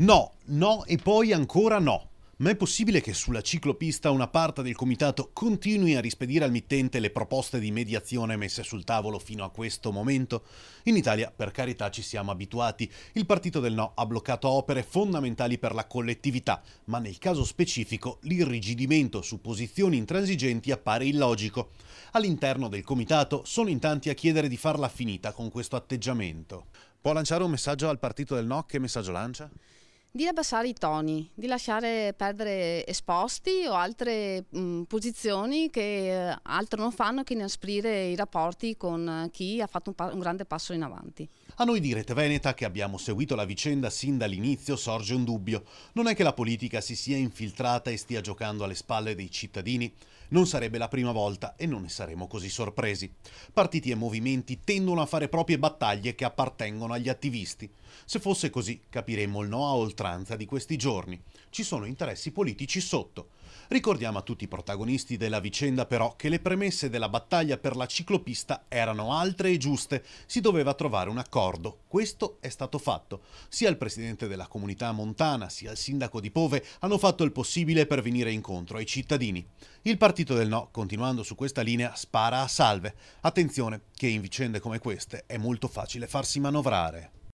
No, no e poi ancora no. Ma è possibile che sulla ciclopista una parte del comitato continui a rispedire al mittente le proposte di mediazione messe sul tavolo fino a questo momento? In Italia, per carità, ci siamo abituati. Il partito del no ha bloccato opere fondamentali per la collettività, ma nel caso specifico l'irrigidimento su posizioni intransigenti appare illogico. All'interno del comitato sono in tanti a chiedere di farla finita con questo atteggiamento. Può lanciare un messaggio al partito del no? Che messaggio lancia? di abbassare i toni, di lasciare perdere esposti o altre mh, mm, posizioni che eh, altro non fanno che inasprire i rapporti con eh, chi ha fatto un, un grande passo in avanti. A noi di Rete Veneta, che abbiamo seguito la vicenda sin dall'inizio, sorge un dubbio. Non è che la politica si sia infiltrata e stia giocando alle spalle dei cittadini? Non sarebbe la prima volta e non ne saremo così sorpresi. Partiti e movimenti tendono a fare proprie battaglie che appartengono agli attivisti. Se fosse così, capiremmo il no a oltre oltranza di questi giorni. Ci sono interessi politici sotto. Ricordiamo a tutti i protagonisti della vicenda però che le premesse della battaglia per la ciclopista erano altre e giuste, si doveva trovare un accordo. Questo è stato fatto. Sia il presidente della comunità montana sia il sindaco di Pove hanno fatto il possibile per venire incontro ai cittadini. Il partito del no, continuando su questa linea, spara a salve. Attenzione che in vicende come queste è molto facile farsi manovrare.